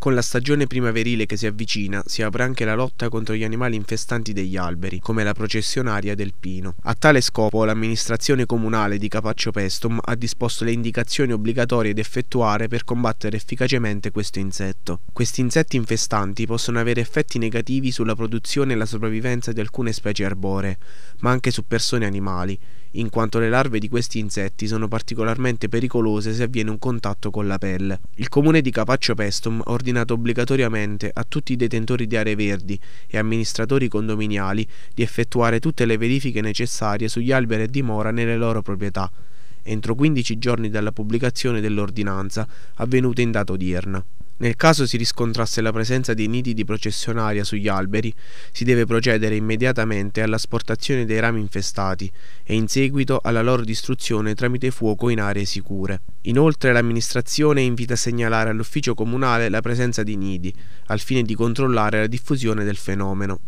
Con la stagione primaverile che si avvicina si apre anche la lotta contro gli animali infestanti degli alberi, come la processionaria del pino. A tale scopo l'amministrazione comunale di Capaccio Pestum ha disposto le indicazioni obbligatorie da effettuare per combattere efficacemente questo insetto. Questi insetti infestanti possono avere effetti negativi sulla produzione e la sopravvivenza di alcune specie arboree, ma anche su persone e animali, in quanto le larve di questi insetti sono particolarmente pericolose se avviene un contatto con la pelle. Il comune di Capaccio Pestum ha ordinato obbligatoriamente a tutti i detentori di aree verdi e amministratori condominiali di effettuare tutte le verifiche necessarie sugli alberi e dimora nelle loro proprietà, entro 15 giorni dalla pubblicazione dell'ordinanza, avvenuta in data odierna. Nel caso si riscontrasse la presenza di nidi di processionaria sugli alberi, si deve procedere immediatamente all'asportazione dei rami infestati e in seguito alla loro distruzione tramite fuoco in aree sicure. Inoltre l'amministrazione invita a segnalare all'ufficio comunale la presenza di nidi, al fine di controllare la diffusione del fenomeno.